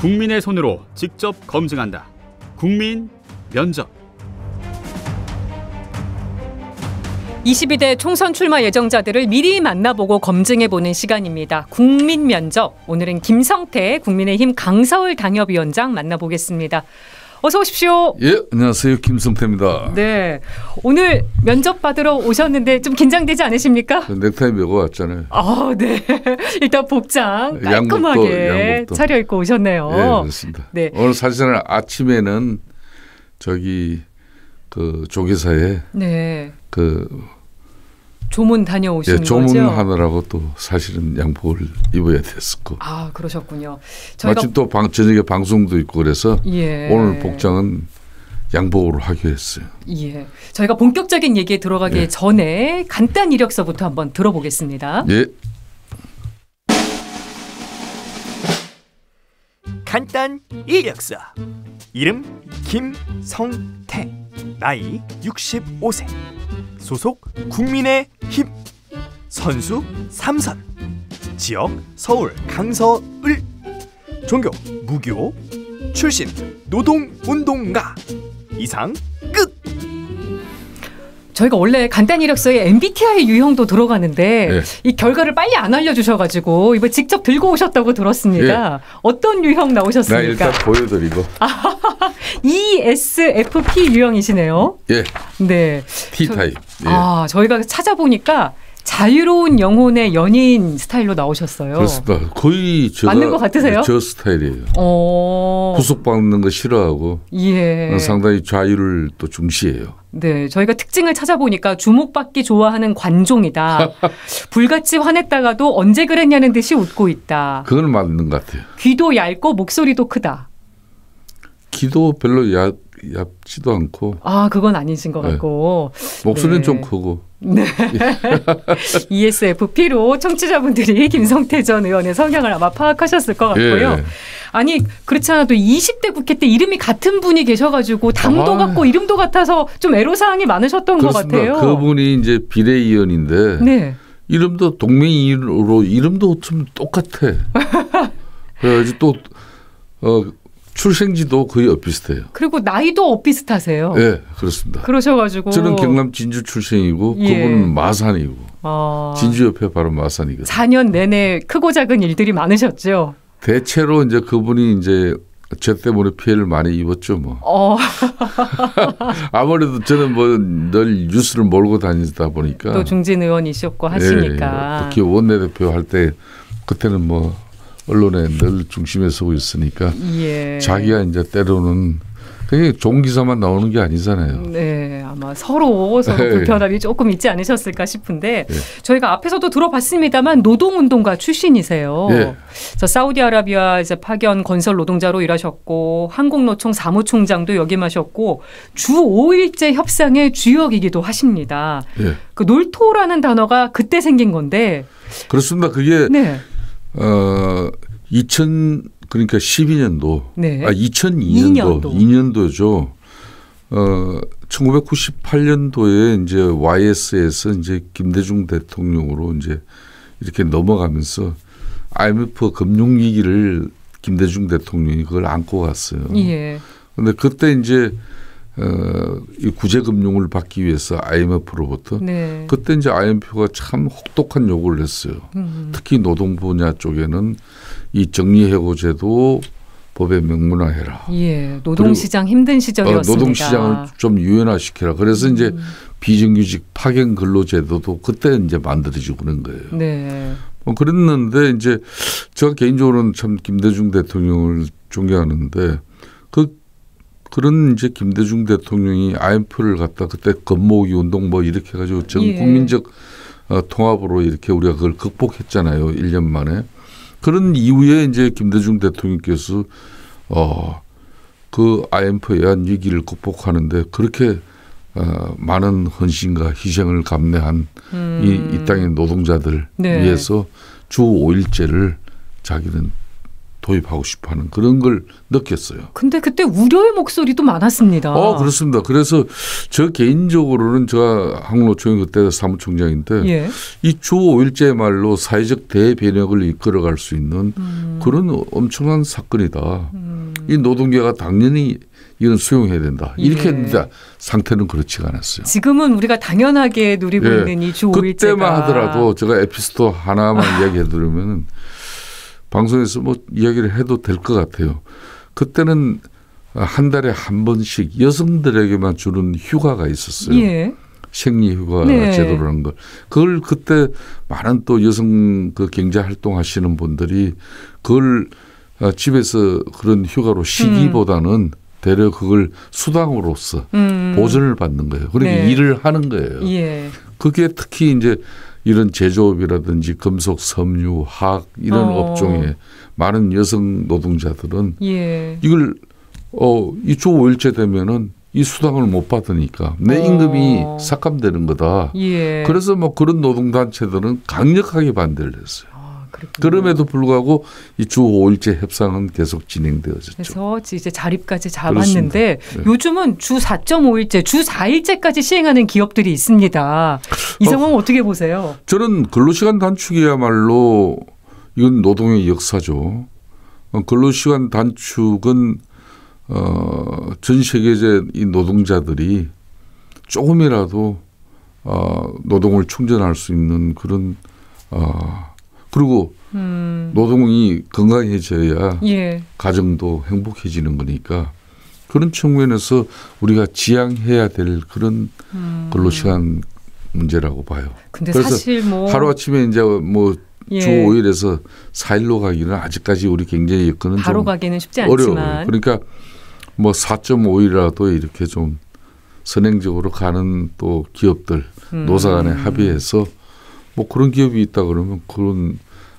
국민의 손으로 직접 검증한다. 국민 면접. 22대 총선 출마 예정자들을 미리 만나보고 검증해보는 시간입니다. 국민 면접. 오늘은 김성태 국민의힘 강서울 당협위원장 만나보겠습니다. 어서 오십시오. 예, 안녕하세요. 김성태입니다. 네. 오늘 면접 받으러 오셨는데 좀 긴장되지 않으십니까? 넥타이 메고 왔잖아요. 아, 네. 일단 복장 깔끔하게 양복도, 양복도. 차려입고 오셨네요. 예, 그렇습니다. 네. 오늘 사실은 아침에는 저기 그 조계사에 네. 그 조문 다녀오신 예, 조문 거죠? 하느라고또 사실은 양복을 입어야 됐었고. 아 그러셨군요. 마침 또 방, 저녁에 방송도 있고 그래서 예. 오늘 복장은 양복으로 하기로 했어요. 예, 저희가 본격적인 얘기에 들어가기 예. 전에 간단 이력서부터 한번 들어보겠습니다. 예. 간단 이력서 이름 김성태 나이 65세 소속 국민의힘 선수 삼선 지역 서울 강서을 종교 무교 출신 노동운동가 이상 끝 저희가 원래 간단 이력서에 MBTI 유형도 들어가는데 예. 이 결과를 빨리 안 알려주셔가지고 이번 직접 들고 오셨다고 들었습니다. 예. 어떤 유형 나오셨습니까? 나 일단 보여드리고. ESFP 유형이시네요. 예. 네. T 타입. 예. 아 저희가 찾아보니까 자유로운 영혼의 연인 스타일로 나오셨어요. 그렇습니다. 거의 제가 맞는 것 같으세요? 저 스타일이에요. 어... 구속받는 거 싫어하고 예. 상당히 자유를 또 중시해요. 네, 저희가 특징을 찾아보니까 주목받기 좋아하는 관종이다. 불같이 화냈다가도 언제 그랬냐는 듯이 웃고 있다. 그건 맞는 것 같아요. 귀도 얇고 목소리도 크다. 귀도 별로 얇, 얇지도 않고. 아, 그건 아니신 것 네. 같고. 목소리는 네. 좀 크고. 네. ESFP로 청취자분들이 김성태 전 의원의 성향을 아마 파악하셨을 것 같고요. 예. 아니 그렇지 않아도 20대 국회 때 이름이 같은 분이 계셔가지고 당도 아. 같고 이름도 같아서 좀 애로사항이 많으셨던 그렇습니다. 것 같아요. 그분이 이제 비례위원인데 네. 이름도 동맹이로 이름도 좀 똑같아. 그래가또 어, 출생지도 거의 엇비슷해요. 그리고 나이도 엇비슷하세요. 네, 그렇습니다. 그러셔가지고 저는 경남 진주 출생이고 예. 그분은 마산이고 아... 진주 옆에 바로 마산이거든요. 4년 내내 크고 작은 일들이 많으셨죠. 대체로 이제 그분이 이제 제 때문에 피해를 많이 입었죠 뭐. 어. 아무래도 저는 뭐 늘 뉴스를 몰고 다니다 보니까 또 중진 의원이셨고 하시니까 예, 예. 특히 원내대표 할 때 그때는 뭐 언론에 늘 중심에 서고 있으니까 예. 자기가 이제 때로는 그게 좋은 기사만 나오는 게 아니잖아요. 네, 아마 서로 서로 네. 불편함이 조금 있지 않으셨을까 싶은데 네. 저희가 앞에서도 들어봤습니다만 노동운동가 출신이세요. 네. 예. 저 사우디아라비아 이제 파견 건설 노동자로 일하셨고 항공노총 사무총장도 역임하셨고 주 5일제 협상의 주역이기도 하십니다. 예. 그 놀토라는 단어가 그때 생긴 건데 그렇습니다. 그게 네. 어, 2000 그러니까 12년도 네. 아 2002년도 2년도. 죠 어, 1998년도에 이제 YS에서 이제 김대중 대통령으로 이제 이렇게 넘어가면서 IMF 금융 위기를 김대중 대통령이 그걸 안고 갔어요. 예. 근데 그때 이제 음. 어, 이 구제금융을 받기 위해서 IMF로부터 네. 그때 이제 IMF가 참 혹독한 요구를 했어요. 음. 특히 노동 분야 쪽에는 이 정리해고제도 법에 명문화해라. 예, 노동시장 힘든 시절이었습니다. 어, 노동시장을 좀 유연화시켜라. 그래서 이제 음. 비정규직 파견 근로제도도 그때 이제 만들어지고 그런 거예요. 네. 뭐 그랬는데 이제 저 개인적으로는 참 김대중 대통령을 존경하는데 그런 이제 김대중 대통령이 IMF를 갖다 그때 건모으기 운동 뭐 이렇게 해가지고 전 예. 국민적 어, 통합으로 이렇게 우리가 그걸 극복했잖아요. 1년 만에. 그런 이후에 이제 김대중 대통령께서 어, 그 IMF에 의한 위기를 극복하는데 그렇게 어, 많은 헌신과 희생을 감내한 음. 이, 이 음. 땅의 노동자들 네. 위해서 주 5일제를 자기는 도입하고 싶어하는 그런 걸 느꼈어요. 근데 그때 우려의 목소리도 많았습니다. 어 그렇습니다. 그래서 저 개인적으로는 제가 항로총회 그때 사무총장인데 예. 이주 5일째말로 사회적 대변혁을 이끌어갈 수 있는 음. 그런 엄청난 사건이다. 음. 이 노동계가 당연히 이건 수용해야 된다. 예. 이렇게 했는데 예. 상태는 그렇지 않았어요. 지금은 우리가 당연하게 누리고 예. 있는 이 주 5일째 그때만 하더라도 제가 에피소드 하나만 이야기해 드리면 방송에서 뭐 이야기를 해도 될 것 같아요. 그때는 한 달에 한 번씩 여성들에게만 주는 휴가가 있었어요. 예. 생리휴가 네. 제도라는 걸 그걸 그때 많은 또 여성 그 경제 활동하시는 분들이 그걸 아, 집에서 그런 휴가로 쉬기보다는 음. 대려 그걸 수당으로서 음. 보전을 받는 거예요. 그러니까 네. 일을 하는 거예요. 예. 그게 특히 이제 이런 제조업이라든지 금속, 섬유, 화학 이런 어. 업종에 많은 여성 노동자들은 예. 이걸 어, 이주 5일째 되면은 이 수당을 못 받으니까 내 어. 임금이 삭감되는 거다. 예. 그래서 뭐 그런 노동단체들은 강력하게 반대를 했어요. 그렇군요. 그럼에도 불구하고 이 주 5일제 협상은 계속 진행되어졌죠. 그래서 이제 자립까지 잡았는데 네. 요즘은 주 4.5일제, 주 4일제까지 시행하는 기업들이 있습니다. 이 상황 어, 어떻게 보세요? 저는 근로시간 단축이야말로 이건 노동의 역사죠. 어, 근로시간 단축은 어, 전 세계제 이 노동자들이 조금이라도 어, 노동을 충전할 수 있는 그런 어, 그리고 음. 노동이 건강해져야 예. 가정도 행복해지는 거니까 그런 측면에서 우리가 지향해야 될 그런 음. 근로시간 문제라고 봐요. 근데 사실 뭐 하루 아침에 이제 뭐주 예. 5일에서 4일로 가기는 아직까지 우리 굉장히 그는 바로 가기는 쉽지 어려워요. 않지만 그러니까 뭐 4.5일이라도 이렇게 좀 선행적으로 가는 또 기업들 음. 노사 간에 합의해서 뭐 그런 기업이 있다 그러면 그런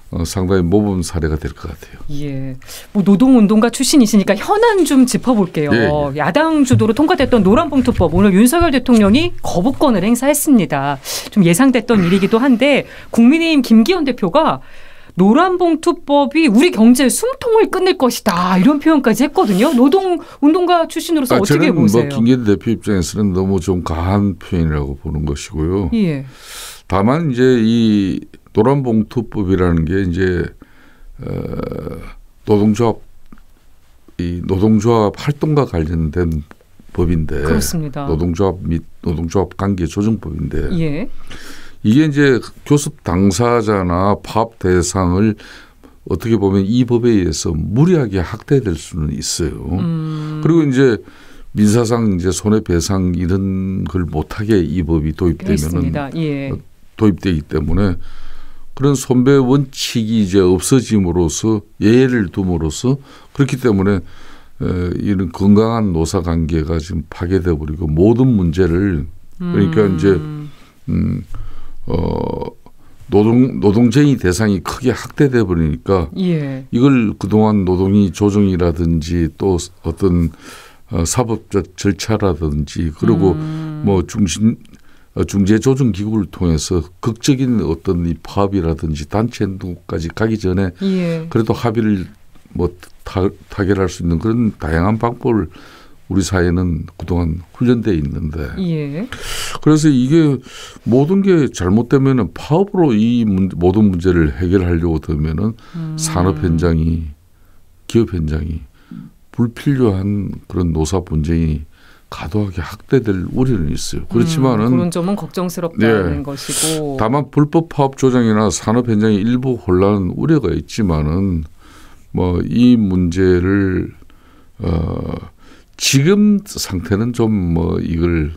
어, 상당히 모범 사례가 될 것 같아요. 예. 뭐 노동운동가 출신이시니까 현안 좀 짚어볼게요. 예, 예. 야당 주도로 통과됐던 노란봉투법 오늘 윤석열 대통령이 거부권을 행사했습니다. 좀 예상됐던 일이기도 한데 국민의힘 김기현 대표가 노란봉투법이 우리 경제의 숨통을 끊을 것이다 이런 표현까지 했거든요. 노동 운동가 출신으로서 아, 어떻게 보세요? 저는 뭐 김기현 대표 입장에서는 너무 좀 가한 표현이라고 보는 것이고요. 예. 다만 이제 이 노란봉투법이라는 게 이제 어, 노동조합 이 노동조합 활동과 관련된 법인데 그렇습니다. 노동조합 및 노동조합 관계 조정법인데 예. 이게 이제 교섭 당사자나 파업 대상을 어떻게 보면 이 법에 의해서 무리하게 학대될 수는 있어요. 음. 그리고 이제 민사상 이제 손해배상 이런 걸 못하게 이 법이 도입되면은 예. 도입되기 때문에 그런 선배 원칙이 이제 없어짐으로써 예를 둠으로써 그렇기 때문에 이런 건강한 노사 관계가 지금 파괴돼 버리고 모든 문제를 그러니까 음. 이제 음, 어, 노동 노동쟁이 대상이 크게 확대돼 버리니까 예. 이걸 그동안 노동이 조정이라든지 또 어떤 어, 사법 적 절차라든지 그리고 음. 뭐 중심 어, 중재 조정 기구를 통해서 극적인 어떤 이 파업이라든지 단체 행동까지 가기 전에 예. 그래도 합의를 뭐 타, 타결할 수 있는 그런 다양한 방법을 우리 사회는 그동안 훈련돼 있는데 예. 그래서 이게 모든 게 잘못되면은 파업으로 이 문, 모든 문제를 해결하려고 되면은 음. 산업 현장이 기업 현장이 불필요한 그런 노사 분쟁이 과도하게 학대될 우려는 있어요. 그렇지만은 음, 그런 점은 걱정스럽다는 네. 것이고 다만 불법 파업 조정이나 산업 현장의 일부 혼란 우려가 있지만은 뭐 이 문제를 어 지금 상태는 좀 뭐 이걸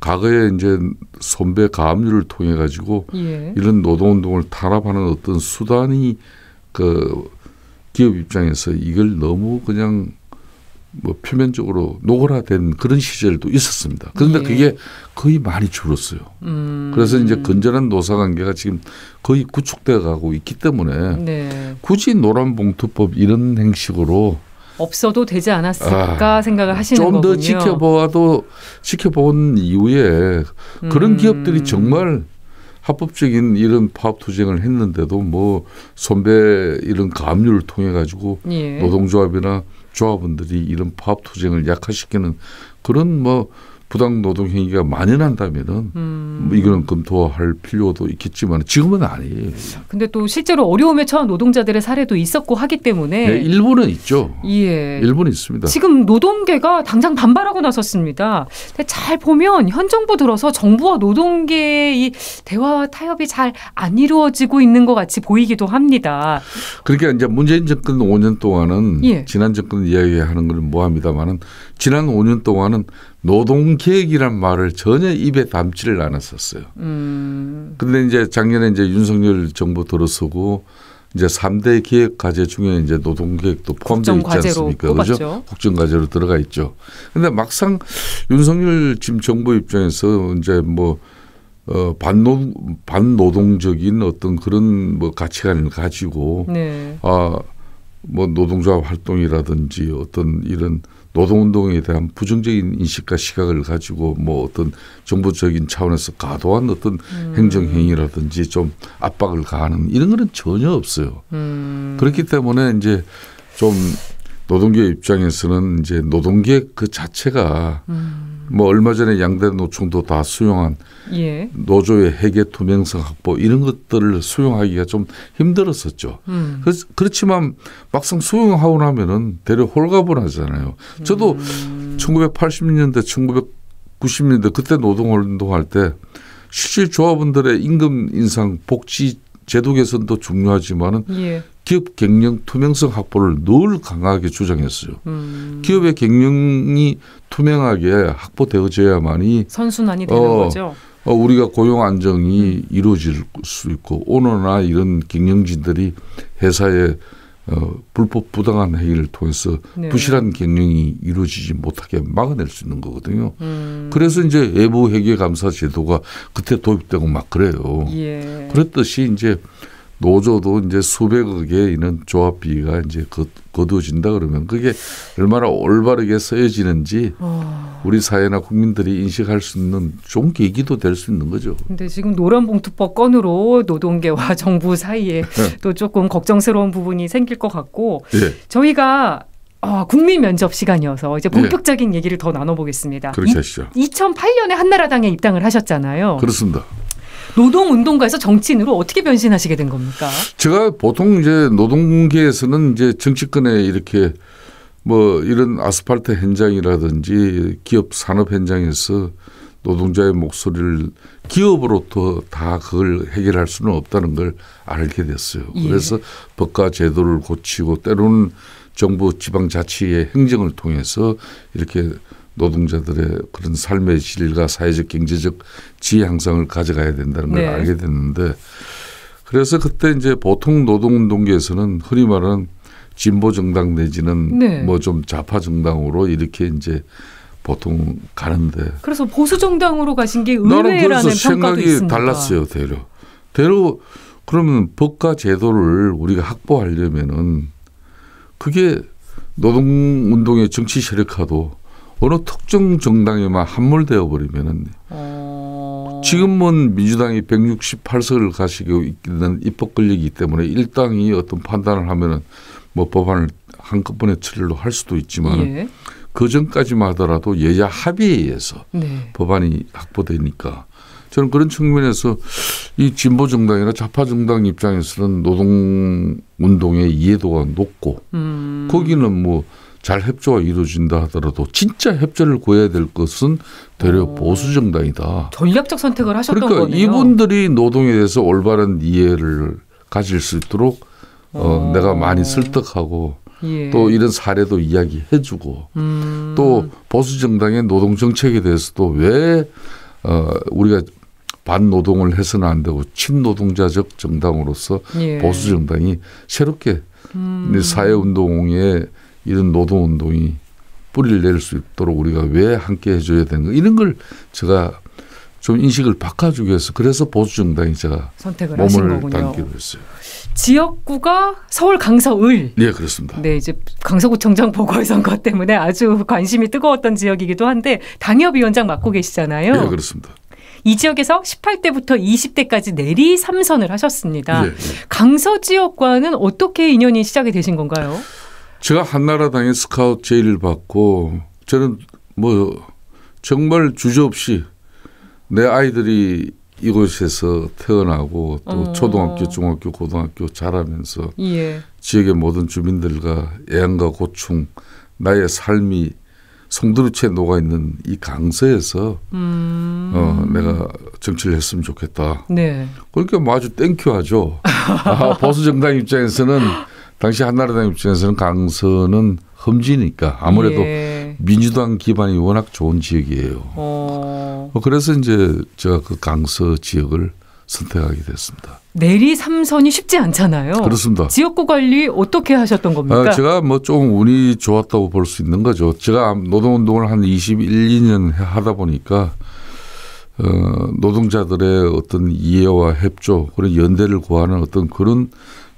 과거에 이제 선배 가압류를 통해 가지고 예. 이런 노동 운동을 탄압하는 어떤 수단이 그 기업 입장에서 이걸 너무 그냥 뭐 표면적으로 노골화된 그런 시절도 있었습니다. 그런데 예. 그게 거의 많이 줄었어요. 음. 그래서 이제 건전한 노사 관계가 지금 거의 구축돼 가고 있기 때문에 네. 굳이 노란 봉투법 이런 행식으로 없어도 되지 않았을까 아, 생각을 하시는 좀 거군요. 좀 더 지켜보아도 지켜본 이후에 그런 음. 기업들이 정말 합법적인 이런 파업 투쟁을 했는데도 뭐 선배 이런 가류를 통해 가지고 예. 노동조합이나 조합원들이 이런 파업 투쟁을 약화시키는 그런 뭐 부당 노동 행위가 만연한다면은 음. 뭐 이거는 검토할 필요도 있겠지만 지금은 아니에요. 근데 또 실제로 어려움에 처한 노동자들의 사례도 있었고 하기 때문에 네, 일본은 있죠. 예. 일본은 있습니다. 지금 노동계가 당장 반발하고 나섰습니다. 근데 잘 보면 현 정부 들어서 정부와 노동계의 대화와 타협이 잘 안 이루어지고 있는 것 같이 보이기도 합니다. 그러니까 이제 문재인 정권 5년 동안은 예. 지난 정권 이야기하는 걸 뭐합니다만은 지난 5년 동안은 노동 계획이란 말을 전혀 입에 담지를 않았었어요. 음. 근데 이제 작년에 이제 윤석열 정부 들어서고 이제 3대계획 과제 중에 이제 노동 계획도 포함되어 있지 않습니까? 그렇죠? 국정 과제로 들어가 있죠. 근데 막상 윤석열 지금 정부 입장에서 이제 뭐 어, 반노, 반노동적인 어떤 그런 뭐 가치관을 가지고 네. 아, 뭐 노동조합 활동이라든지 어떤 이런 노동운동에 대한 부정적인 인식과 시각을 가지고 뭐 어떤 정부적인 차원에서 과도한 어떤 음. 행정행위라든지 좀 압박을 가하는 이런 거는 전혀 없어요. 음. 그렇기 때문에 이제 좀 노동계 입장에서는 이제 노동계 그 자체가 음. 뭐 얼마 전에 양대 노총도 다 수용한 예. 노조의 해계 투명성 확보 이런 것들을 수용하기가 좀 힘들었었죠. 음. 그렇지만 막상 수용하고 나면은 대려 홀가분하잖아요. 저도 음. 1980년대, 1990년대 그때 노동운동할 때 실질 조합원들의 임금 인상 복지 제도 개선도 중요하지만은 예. 기업 경영 투명성 확보를 늘 강하게 주장했어요. 음. 기업의 경영이 투명하게 확보되어져야만이 선순환이 되는 어, 거죠. 어, 우리가 고용 안정이 음. 이루어질 수 있고 오너나 이런 경영진들이 회사의 어, 불법 부당한 행위를 통해서 네. 부실한 경영이 이루어지지 못하게 막아낼 수 있는 거거든요. 음. 그래서 이제 외부 회계 감사 제도가 그때 도입되고 막 그래요. 예. 그랬듯이 이제 노조도 이제 수백억에이는 조합비가 이제 거, 두어진다 그러면 그게 얼마나 올바르게 써여지는지 어. 우리 사회나 국민들이 인식할 수 있는 좋은 계기도 될 수 있는 거죠. 근데 지금 노란봉투법 건으로 노동계와 정부 사이에 네. 또 조금 걱정스러운 부분이 생길 것 같고 예. 저희가 아, 국민 면접 시간이어서 이제 예. 본격적인 예. 얘기를 더 나눠보겠습니다. 그렇게 하시죠. 2008년에 한나라당에 입당을 하셨잖아요. 그렇습니다. 노동운동가에서 정치인으로 어떻게 변신하시게 된 겁니까? 제가 보통 이제 노동계에서는 이제 정치권에 이렇게 뭐 이런 아스팔트 현장이라든지 기업 산업 현장에서 노동자의 목소리를 기업으로부터 다 그걸 해결할 수는 없다는 걸 알게 됐어요. 예. 그래서 법과 제도를 고치고 때로는 정부 지방자치의 행정을 통해서 이렇게 노동자들의 그런 삶의 질과 사회적 경제적 지혜 향상을 가져가야 된다는 걸 네. 알게 됐는데 그래서 그때 이제 보통 노동운동계에서는 흔히 말하는 진보 정당 내지는 네. 뭐좀 좌파 정당으로 이렇게 이제 보통 가는데 그래서 보수 정당으로 가신 게 의외라는 나는 그래서 생각이 있습니다. 달랐어요 대로대로 그러면 법과 제도를 우리가 확보하려면은 그게 노동운동의 정치 세력화도 어느 특정 정당에만 함몰되어 버리면은 어... 지금은 민주당이 168석을 가지고 있는 입법 권력이기 때문에 일당이 어떤 판단을 하면은 뭐 법안을 한꺼번에 처리로 할 수도 있지만 예. 그 전까지만 하더라도 여야 합의에 의해서 네. 법안이 확보되니까 저는 그런 측면에서 이 진보 정당이나 좌파 정당 입장에서는 노동 운동의 이해도가 높고 음. 거기는 뭐잘 협조가 이루어진다 하더라도 진짜 협조를 구해야 될 것은 되려 오. 어. 보수 정당이다. 전략적 선택을 하셨던 그러니까 거네요. 이분들이 노동에 대해서 올바른 이해를 가질 수 있도록 어, 어. 내가 많이 설득하고 예. 또 이런 사례도 이야기해주고 음. 또 보수 정당의 노동 정책에 대해서도 왜 어, 우리가 반노동을 해서는 안 되고 친노동자적 정당으로서 예. 보수 정당이 새롭게 음. 사회운동에 이런 노동운동이 뿌리를 내릴 수 있도록 우리가 왜 함께 해줘야 되는가 이런 걸 제가 좀 인식을 바꿔주기 위해서 그래서 보수 정당이 제가 선택을 몸을 담기로 했어요. 지역구가 서울 강서을. 네, 그렇습니다. 네, 이제 강서구청장 보궐선거 때문에 아주 관심이 뜨거웠던 지역이기도 한데 당협위원장 맡고 계시잖아요. 네, 그렇습니다. 이 지역에서 18대부터 20대까지 내리 삼선을 하셨습니다. 네, 네. 강서 지역과는 어떻게 인연이 시작이 되신 건가요? 제가 한나라당에 스카웃 제의를 받고 저는 뭐 정말 주저없이 내 아이들이 이곳에서 태어나고 또 어. 초등학교, 중학교, 고등학교 자라면서 예. 지역의 모든 주민들과 애양과 고충, 나의 삶이 송두리째 녹아 있는 이 강서에서 음. 어, 내가 정치를 했으면 좋겠다. 네. 그러니까 뭐 아주 땡큐하죠. 아, 보수 정당 입장에서는 당시 한나라당 입장에서는 강서는 험지니까 아무래도 예. 민주당 기반이 워낙 좋은 지역이에요. 어. 어. 그래서 이제 제가 그 강서 지역을 선택하게 됐습니다. 내리 삼선이 쉽지 않잖아요. 그렇습니다. 지역구 관리 어떻게 하셨던 겁니까? 아, 제가 뭐조 운이 좋았다고 볼 수 있는 거죠. 제가 노동운동을 한 21, 2년 하다 보니까 어, 노동자들의 어떤 이해와 협조 그런 연대를 구하는 어떤 그런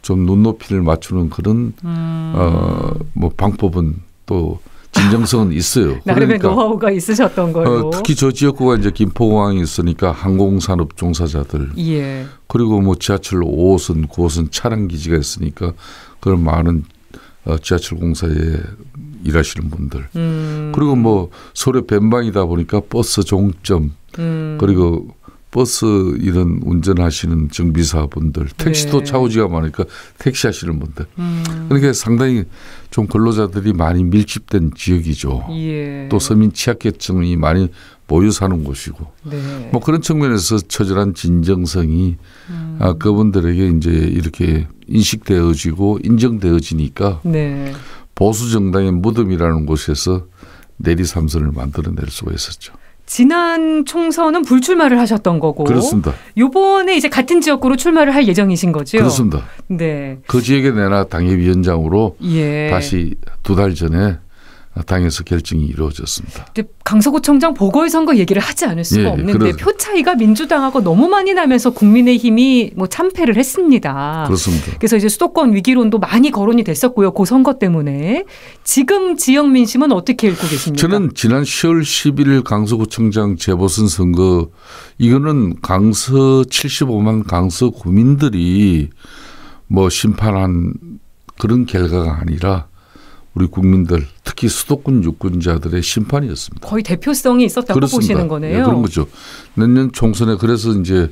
좀 눈높이를 맞추는 그런 음. 어뭐 방법은 또 진정성은 있어요. 나름의 그러니까, 노하우가 있으셨던 거예요. 어, 특히 저 지역구가 이제 김포공항이 있으니까 항공산업 종사자들 예. 그리고 뭐 지하철 5호선, 9호선 차량 기지가 있으니까 그런 많은 어, 지하철 공사에 일하시는 분들 음. 그리고 뭐 서울의 변방이다 보니까 버스 종점 음. 그리고 버스 이런 운전하시는 정비사분들, 택시도 네. 차오지가 많으니까 택시 하시는 분들. 음. 그러니까 상당히 좀 근로자들이 많이 밀집된 지역이죠. 예. 또 서민 취약계층이 많이 모여 사는 곳이고. 네. 뭐 그런 측면에서 처절한 진정성이 음. 아, 그분들에게 이제 이렇게 인식되어지고 인정되어지니까 네. 보수 정당의 무덤이라는 곳에서 내리 삼선을 만들어낼 수가 있었죠. 지난 총선은 불출마를 하셨던 거고 그렇습니다. 요번에 이제 같은 지역구로 출마를 할 예정이신 거죠? 그렇습니다. 네. 그 지역에 내나 당협위원장으로 예. 다시 두 달 전에 당에서 결정이 이루어졌습니다. 근데 강서구청장 보궐선거 얘기를 하지 않을 수가 예, 예, 없는데 그렇... 표 차이가 민주당하고 너무 많이 나면서 국민의힘이 뭐 참패를 했습니다. 그렇습니다. 그래서 이제 수도권 위기론도 많이 거론이 됐었고요. 그 선거 때문에 지금 지역 민심은 어떻게 읽고 계십니까? 저는 지난 10월 11일 강서구청장 재보선 선거 이거는 강서 75만 강서 구민들이 뭐 심판한 그런 결과가 아니라 우리 국민들 특히 수도권 유권자들의 심판이었습니다. 거의 대표성이 있었다고 그렇습니다. 보시는 예, 거네요. 네, 그런 거죠. 내년 총선에 그래서 이제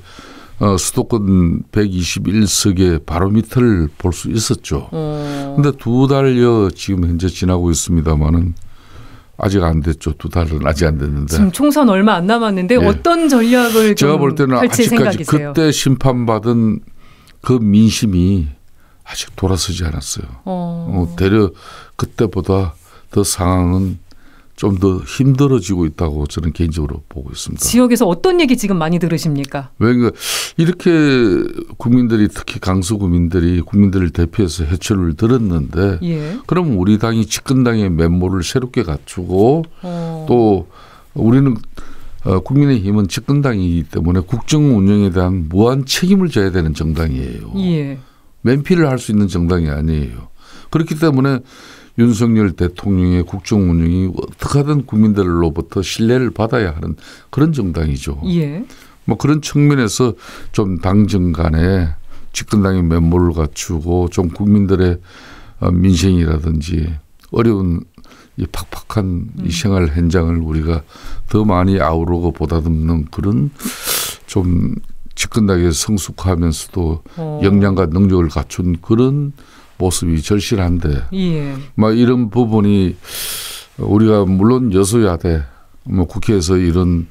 어, 수도권 121석의 바로미터를 볼수 있었죠. 그런데 어. 두 달여 지금 현재 지나고 있습니다만은 아직 안 됐죠. 두 달은 아직 안 됐는데. 지금 총선 얼마 안 남았는데 예. 어떤 전략을 제가 볼 때는 아직까지 생각이세요? 그때 심판받은 그 민심이 아직 돌아서지 않았어요. 어. 어, 대려 그때보다 더 상황은 좀 더 힘들어지고 있다고 저는 개인적으로 보고 있습니다. 지역에서 어떤 얘기 지금 많이 들으십니까? 왜 그, 이렇게 국민들이 특히 강서 국민들이 국민들을 대표해서 해초를 들었는데 예. 그럼 우리 당이 집권당의 면모를 새롭게 갖추고 어. 또 우리는 어, 국민의힘은 집권당이기 때문에 국정 운영에 대한 무한 책임을 져야 되는 정당이에요. 예. 맨필을할수 있는 정당이 아니에요. 그렇기 때문에 윤석열 대통령의 국정 운영이 어떻게 하든 국민들로부터 신뢰를 받아야 하는 그런 정당이죠. 예. 뭐 그런 측면에서 좀 당정 간에 집권당의 면모를 갖추고 좀 국민들의 어, 민생이라든지 어려운 이 팍팍한 이 음. 생활 현장을 우리가 더 많이 아우르고 보다듬는 그런 좀 측근당에 성숙하면서도 어. 역량과 능력을 갖춘 그런 모습이 절실한데 예. 막 이런 부분이 우리가 물론 여소야대 뭐 국회에서 이런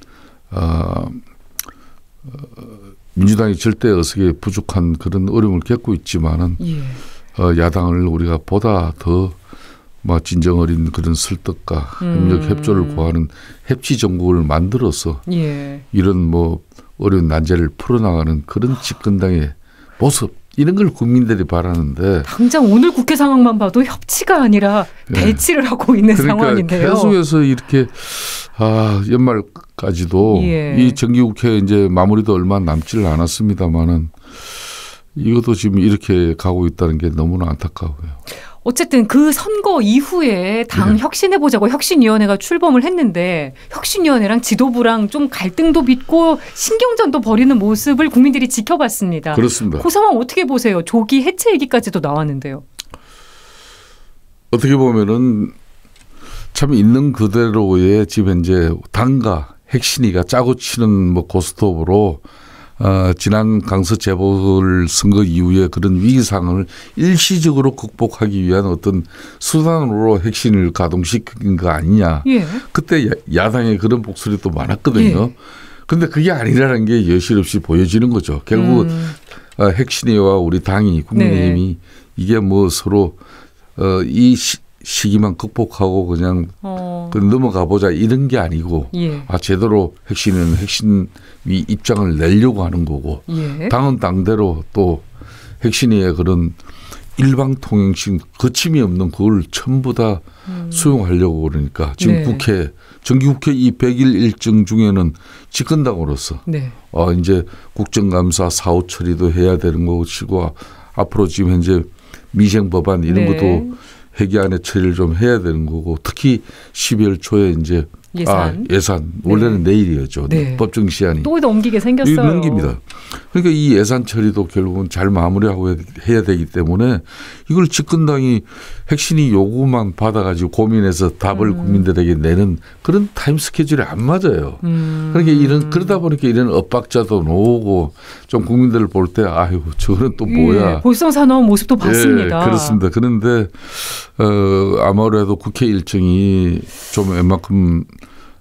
어, 민주당이 절대 어색에 부족한 그런 어려움을 겪고 있지만은 예. 어, 야당을 우리가 보다 더 뭐 진정 어린 그런 설득과 협력 음. 협조를 구하는 협치 정국을 만들어서 예. 이런 뭐 어려운 난제를 풀어나가는 그런 집권당의 모습 이런 걸 국민들이 바라는데 당장 오늘 국회 상황만 봐도 협치가 아니라 예. 대치를 예. 하고 있는 그러니까 상황인데요. 계속해서 이렇게 아 연말까지도 예. 이 정기국회 이제 마무리도 얼마 남지를 않았습니다만은 이것도 지금 이렇게 가고 있다는 게 너무나 안타까워요. 어쨌든 그 선거 이후에 당 네. 혁신해보자고 혁신위원회가 출범을 했는데 혁신위원회랑 지도부랑 좀 갈등도 빚고 신경전도 벌이는 모습을 국민들이 지켜봤습니다. 그렇습니다. 그 상황 어떻게 보세요? 조기 해체 얘기까지도 나왔는데요. 어떻게 보면은 참 있는 그대로의 지금 현재 당과 핵심이가 짜고 치는 뭐 고스톱으로 어, 지난 강서 재보궐 선거 이후에 그런 위기상황을 일시적으로 극복하기 위한 어떤 수단으로 핵심을 가동시킨 거 아니냐. 예. 그때 야당의 그런 목소리도 많았거든요. 예. 근데 그게 아니라는 게 여실없이 보여지는 거죠. 결국 음. 어, 핵심이와 우리 당이 국민의힘이 네. 이게 뭐 서로 어, 이 시, 기만 극복하고 그냥 어. 어. 그 넘어가 보자 이런 게 아니고 예. 아 제대로 핵심은 핵심이 입장을 내려고 하는 거고 예. 당은 당대로 또 핵심의 그런 일방통행식 거침이 없는 그걸 전부 다 음. 수용하려고 그러니까 지금 네. 국회 정기국회 이백일 일정 중에는 집권당으로서 네. 어 이제 국정감사 사후 처리도 해야 되는 것이고 앞으로 지금 현재 미생 법안 이런 네. 것도 회계 안에 처리를 좀 해야 되는 거고 특히 12월 초에 이제 예산. 아, 예산. 원래는 네. 내일이었죠. 네. 법정 시한이. 또 넘기게 생겼어요. 넘깁니다. 그러니까 이 예산 처리도 결국은 잘 마무리하고 해야 되기 때문에 이걸 집권당이 핵심이 요구만 받아가지고 고민해서 답을 음. 국민들에게 내는 그런 타임 스케줄이 안 맞아요. 음. 그러니까 이런 그러다 보니까 이런 엇박자도 나오고 좀 국민들을 볼 때 아유 저는 거또 뭐야. 예, 볼성사나운 모습도 예, 봤습니다. 예, 그렇습니다. 그런데 어, 아무래도 국회 일정이 좀 웬만큼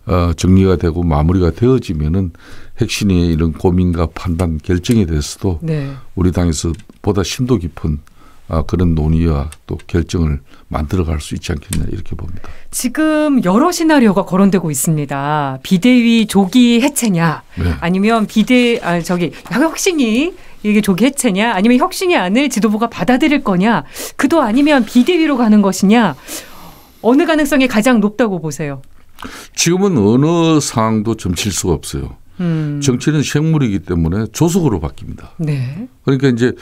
어, 정리가 되고 마무리가 되어지면은 핵심의 이런 고민과 판단 결정에 대해서도 네. 우리 당에서 보다 심도 깊은 아, 그런 논의와 또 결정을 만들어갈 수 있지 않겠냐 이렇게 봅니다. 지금 여러 시나리오가 거론되고 있습니다. 비대위 조기 해체냐, 네. 아니면 비대 아 저기 혁신이 이게 조기 해체냐, 아니면 혁신이 안을 지도부가 받아들일 거냐, 그도 아니면 비대위로 가는 것이냐, 어느 가능성이 가장 높다고 보세요? 지금은 어느 상황도 점칠 수가 없어요. 음. 정치는 생물이기 때문에 조속으로 바뀝니다. 네. 그러니까 이제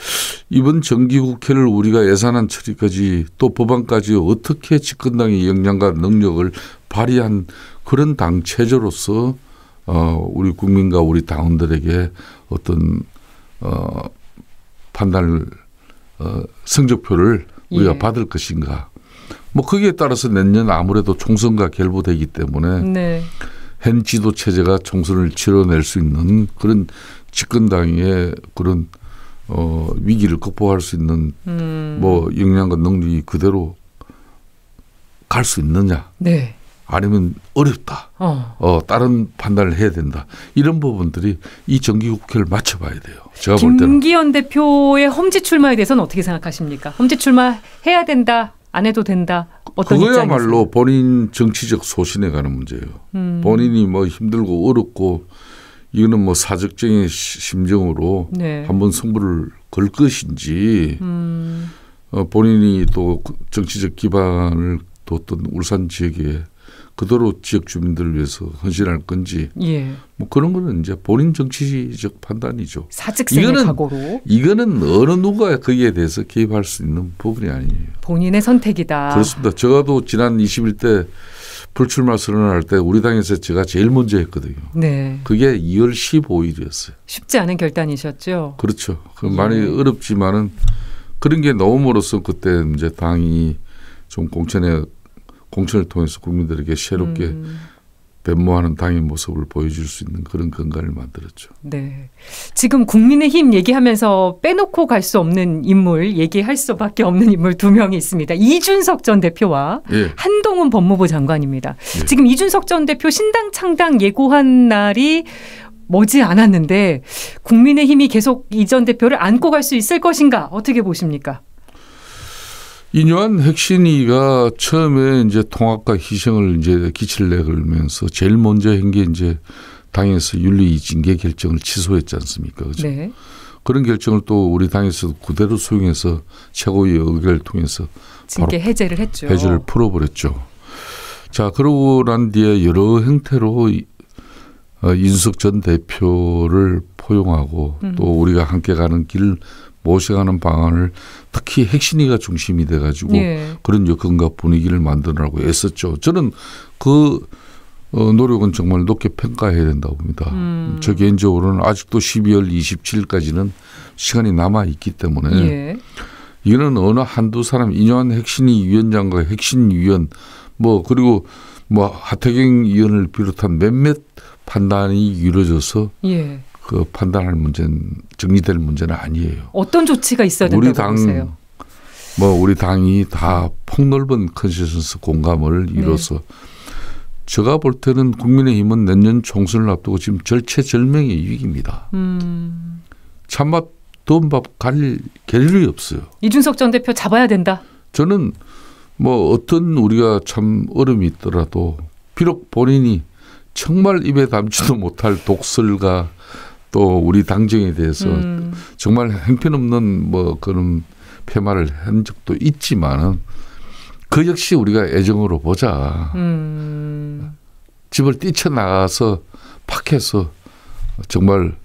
이번 정기국회를 우리가 예산안 처리까지 또 법안까지 어떻게 집권당의 역량과 능력을 발휘한 그런 당 체제로서 어 우리 국민과 우리 당원들에게 어떤 어 판단을 어 성적표를 우리가 예. 받을 것인가 뭐 거기에 따라서 내년 아무래도 총선과 결부되기 때문에 네. 현 지도 체제가 총선을 치러낼 수 있는 그런 집권당의 그런 어 위기를 극복할 수 있는 음. 뭐 역량과 능력이 그대로 갈 수 있느냐? 네. 아니면 어렵다. 어. 어. 다른 판단을 해야 된다. 이런 부분들이 이 정기국회를 맞춰봐야 돼요. 제가 볼 때는 김기현 대표의 험지 출마에 대해서는 어떻게 생각하십니까? 험지 출마 해야 된다. 안 해도 된다. 어떤 그거야말로 본인 정치적 소신에 관한 문제예요. 음. 본인이 뭐 힘들고 어렵고 이거는 뭐 사적적인 심정으로 네. 한번 승부를 걸 것인지 음. 어, 본인이 또 그 정치적 기반을 뒀던 울산 지역에 그대로 지역 주민들을 위해서 헌신할 건지 예. 뭐 그런 거는 이제 본인 정치적 판단이죠. 사직생의 이거는, 각오로. 이거는 어느 누가 거기에 대해서 개입할 수 있는 부분이 아니에요. 본인의 선택이다. 그렇습니다. 저가도 지난 21대 불출마 선언할 때 우리 당에서 제가 제일 먼저 했거든요. 네. 그게 2월 15일이었어요. 쉽지 않은 결단이셨죠. 그렇죠. 그 예. 많이 어렵지만은 그런 게 나옴으로써 그때 이제 당이 좀 공천에 공천을 통해서 국민들에게 새롭게 음. 변모하는 당의 모습을 보여줄 수 있는 그런 근간을 만들었죠. 네. 지금 국민의힘 얘기하면서 빼놓고 갈 수 없는 인물, 얘기할 수밖에 없는 인물 두 명이 있습니다. 이준석 전 대표와 예. 한동훈 법무부 장관입니다. 예. 지금 이준석 전 대표 신당 창당 예고한 날이 머지 않았는데 국민의힘이 계속 이 전 대표를 안고 갈 수 있을 것인가 어떻게 보십니까? 인요한 핵심이가 처음에 이제 통합과 희생을 이제 기치를 내걸면서 제일 먼저 한 게 이제 당에서 윤리징계 결정을 취소했지 않습니까? 그죠? 네. 그런 결정을 또 우리 당에서 그대로 수용해서 최고위 의결을 통해서 징계 해제를 했죠. 해제를 풀어버렸죠. 자 그러고 난 뒤에 여러 형태로 어, 인숙 전 대표를 포용하고 음. 또 우리가 함께 가는 길 모색하는 방안을 특히 핵심이가 중심이 돼가지고 예. 그런 여건과 분위기를 만들라고 애썼죠. 저는 그 어, 노력은 정말 높게 평가해야 된다고 봅니다. 음. 저 개인적으로는 아직도 12월 27일까지는 시간이 남아 있기 때문에 예. 이거는 어느 한두 사람 인용한 핵심이 위원장과 핵심 위원 뭐 그리고 뭐 하태경 위원을 비롯한 몇몇 판단이 이루어져서 예. 그 판단할 문제는 정리될 문제는 아니에요. 어떤 조치가 있어야 된다고 우리 당, 보세요? 뭐 우리 당이 다 폭넓은 컨센서스 공감을 네. 이뤄서 네. 제가 볼 때는 국민의힘은 내년 총선을 앞두고 지금 절체절명의 위기입니다. 음. 찬밥 돈밥 갈 계절이 없어요. 이준석 전 대표 잡아야 된다. 저는 뭐 어떤 우리가 참 어려움이 있더라도 비록 본인이 정말 입에 담지도 못할 독설과 또 우리 당정에 대해서 음. 정말 형편없는 뭐 그런 폐말을한 적도 있지만은 그 역시 우리가 애정으로 보자. 음. 집을 뛰쳐나가서 박해서 정말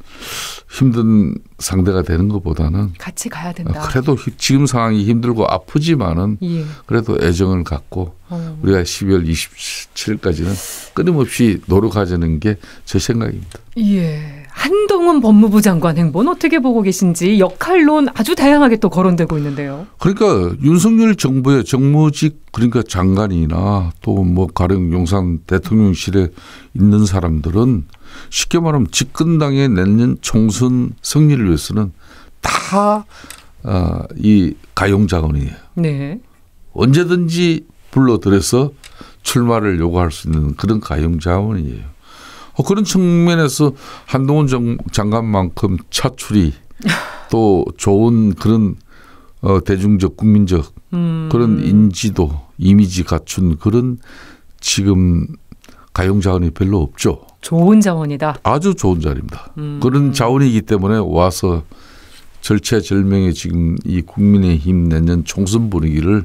힘든 상대가 되는 것보다는 같이 가야 된다. 그래도 지금 상황이 힘들고 아프지만은 예. 그래도 애정을 갖고 어. 우리가 12월 27일까지는 끊임없이 노력하자는 게 제 생각입니다. 예. 한동훈 법무부 장관 행보는 어떻게 보고 계신지 역할론 아주 다양하게 또 거론되고 있는데요. 그러니까 윤석열 정부의 정무직 그러니까 장관이나 또 뭐 가령 용산 대통령실에 있는 사람들은 쉽게 말하면 집권당의 내년 총선 승리를 위해서는 다이 아, 가용자원이에요. 네. 언제든지 불러들여서 출마를 요구할 수 있는 그런 가용자원이에요. 어, 그런 측면에서 한동훈 정, 장관만큼 차출이 또 좋은 그런 어, 대중적 국민적 음. 그런 인지도 이미지 갖춘 그런 지금 가용 자원이 별로 없죠. 좋은 자원이다. 아주 좋은 자원입니다. 음. 그런 자원이기 때문에 와서 절체절명의 지금 이 국민의힘 내년 총선 분위기를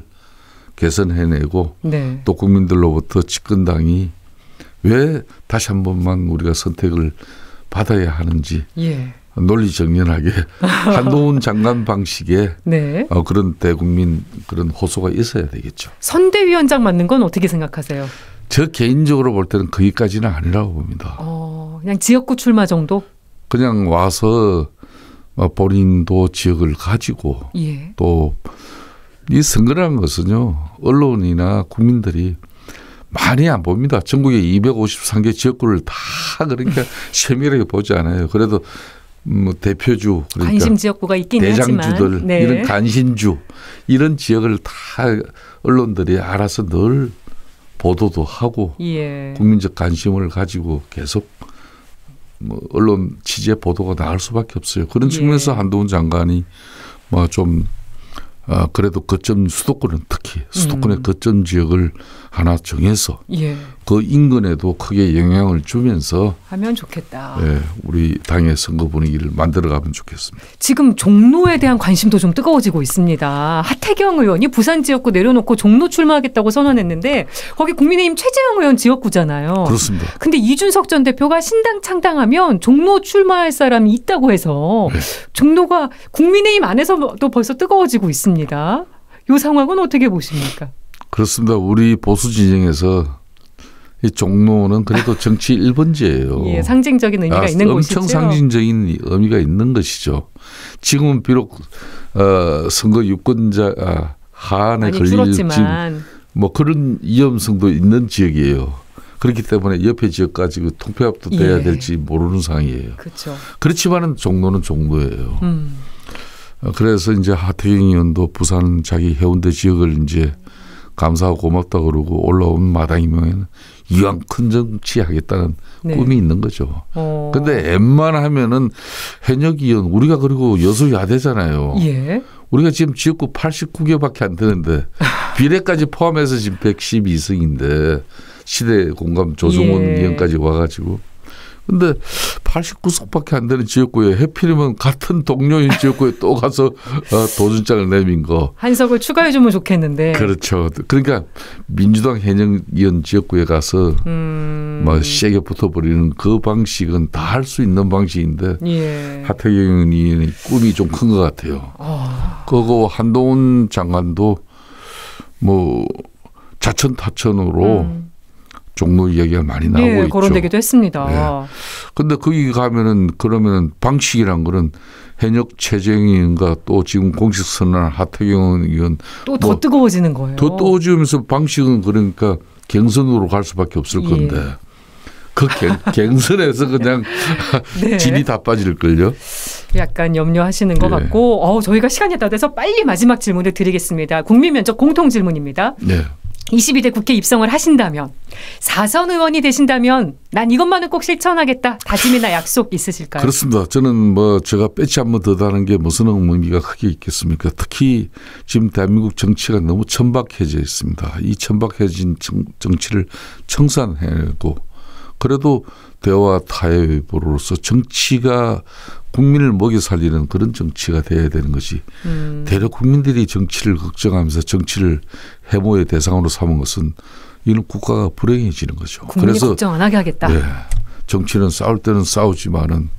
개선해내고 네. 또 국민들로부터 집권당이 왜 다시 한 번만 우리가 선택을 받아야 하는지 예. 논리 정연하게 한동훈 장관 방식의 네. 어, 그런 대국민 그런 호소가 있어야 되겠죠. 선대위원장 맞는 건 어떻게 생각하세요? 저 개인적으로 볼 때는 거기까지는 아니라고 봅니다. 어, 그냥 지역구 출마 정도? 그냥 와서 어, 본인도 지역을 가지고 예. 또이 선거라는 것은요 언론이나 국민들이 많이 안 봅니다. 전국에 253개 지역구를 다 그러니까 세밀하게 보지 않아요. 그래도 뭐 대표주 그러니까 관심 지역구가 있긴 대장주들 하지만. 네. 이런 간신주 이런 지역을 다 언론들이 알아서 늘 보도도 하고 예. 국민적 관심을 가지고 계속 뭐 언론 취재 보도가 나올 수밖에 없어요. 그런 예. 측면에서 예. 한동훈 장관이 뭐좀 어, 그래도 거점 수도권은 특히 수도권의 음. 거점 지역을 하나 정해서 예. 그 인근에도 크게 영향을 주면서 하면 좋겠다. 예, 우리 당의 선거 분위기를 만들어가면 좋겠습니다. 지금 종로에 대한 관심도 좀 뜨거워지고 있습니다. 하태경 의원이 부산 지역구 내려놓고 종로 출마하겠다고 선언했는데 거기 국민의힘 최재형 의원 지역구잖아요. 그렇습니다. 근데 이준석 전 대표가 신당 창당하면 종로 출마할 사람이 있다고 해서 네. 종로가 국민의힘 안에서도 벌써 뜨거워지고 있습니다. 이 상황은 어떻게 보십니까? 그렇습니다. 우리 보수 진영에서 이 종로는 그래도 정치 1번지예요. 예, 상징적인 의미가 아, 있는 엄청 곳이죠. 엄청 상징적인 의미가 있는 것이죠. 지금은 비록 어, 선거 유권자 아, 하안에 걸릴지 뭐 그런 위험성도 있는 지역이에요. 그렇기 때문에 옆에 지역 가지고 그 통폐합도 돼야 예. 될지 모르는 상황이에요. 그렇죠. 그렇지만은 종로는 종로예요. 음. 어, 그래서 이제 하태경 의원도 부산 자기 해운대 지역을 이제 음. 감사하고 고맙다 그러고 올라온 마당이면 이왕 큰 정치 하겠다는 네. 꿈이 있는 거죠. 어. 근데 웬만하면은 현역 의원 우리가 그리고 여수 야대잖아요. 예. 우리가 지금 지역구 89개밖에 안 되는데 비례까지 포함해서 지금 112승인데 시대 공감 조종원 예. 의원까지 와가지고 근데 89석밖에 안 되는 지역구에 해필이면 같은 동료인 지역구에 또 가서 어, 도전장을 내민 거. 한석을 추가해 주면 좋겠는데. 그렇죠. 그러니까 민주당 현역위원 지역구에 가서 음. 뭐 세게 붙어버리는 그 방식은 다 할 수 있는 방식인데 예. 하태경 의원이 꿈이 좀 큰 것 같아요. 어. 그거 한동훈 장관도 뭐 자천타천으로 음. 종로 이야기가 많이 네, 나오고 네, 있죠. 거론되기도 했습니다. 그런데 네. 거기 가면은 그러면은 방식이란 거는 현역 최재형 의원또 지금 공식 선언 하태경 의원 또더 뭐 뜨거워지는 거예요. 더 뜨거워지면서 방식은 그러니까 경선으로 갈 수밖에 없을 예. 건데 그 경, 선에서 그냥 네. 진이 다 빠질걸요. 약간 염려하시는 것 예. 같고 어, 저희가 시간이 다 돼서 빨리 마지막 질문을 드리겠습니다. 국민면접 공통 질문입니다. 네. 22대 국회 입성을 하신다면 4선 의원이 되신다면 난 이것만은 꼭 실천하겠다 다짐이나 약속 있으실까요? 그렇습니다. 저는 뭐 제가 배치 한번 더 다는 게 무슨 의미가 크게 있겠습니까? 특히 지금 대한민국 정치가 너무 천박해져 있습니다. 이 천박해진 정치를 청산하고 그래도 대화 타협으로서 정치가 국민을 먹여 살리는 그런 정치가 돼야 되는 것이 음. 대략 국민들이 정치를 걱정하면서 정치를 해모의 대상으로 삼은 것은 이는 국가가 불행해지는 거죠. 그래서 걱정 안 하게 하겠다. 네, 정치는 싸울 때는 싸우지만은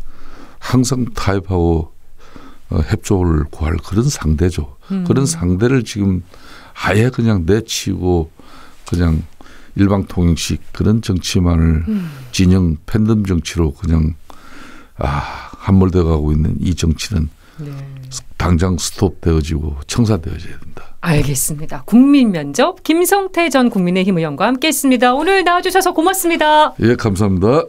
항상 타협하고 어, 협조를 구할 그런 상대죠. 음. 그런 상대를 지금 아예 그냥 내치고 그냥 일방통행식 그런 정치만을 음. 진영 팬덤 정치로 그냥 아 함몰돼 가고 있는 이 정치는 네. 당장 스톱되어지고 청사되어져야 된다. 알겠습니다. 국민 면접 김성태 전 국민의힘 의원과 함께했습니다. 오늘 나와주셔서 고맙습니다. 예, 감사합니다.